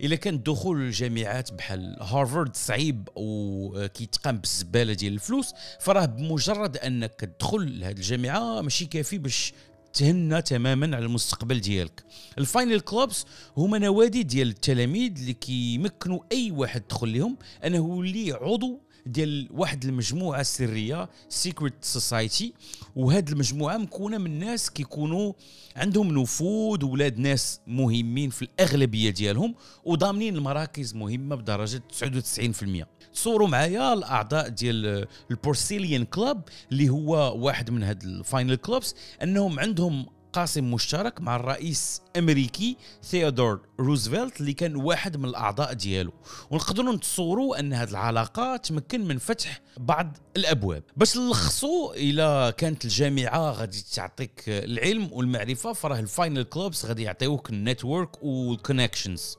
الا كان دخول الجامعات بحال هارفارد صعيب وكيتقام آه، بالزباله ديال الفلوس فراه بمجرد انك تدخل لهذه الجامعه ماشي كافي باش تهنى تماما على المستقبل ديالك الفاينل كلوبس هما نوادي ديال التلاميذ اللي كيمكنوا اي واحد دخل لهم انه يولي عضو ديال واحد المجموعه سريه سيكريت سوسايتي وهاد المجموعه مكونه من ناس كيكونوا عندهم نفوذ ولاد ناس مهمين في الاغلبيه ديالهم وضامنين المراكز مهمه بدرجه 99% تصوروا معايا الاعضاء ديال البورسيليان كلوب اللي هو واحد من هاد الفاينل كلوبس انهم عندهم قاسم مشترك مع الرئيس الامريكي ثيودور روزفلت اللي كان واحد من الاعضاء ديالو ونقدروا نتصوروا ان هذه العلاقه تمكن من فتح بعض الابواب باش نلخصوا الى كانت الجامعه غادي تعطيك العلم والمعرفه فراه الفاينل كلوبس غادي يعطيوك النتورك والكونكشنز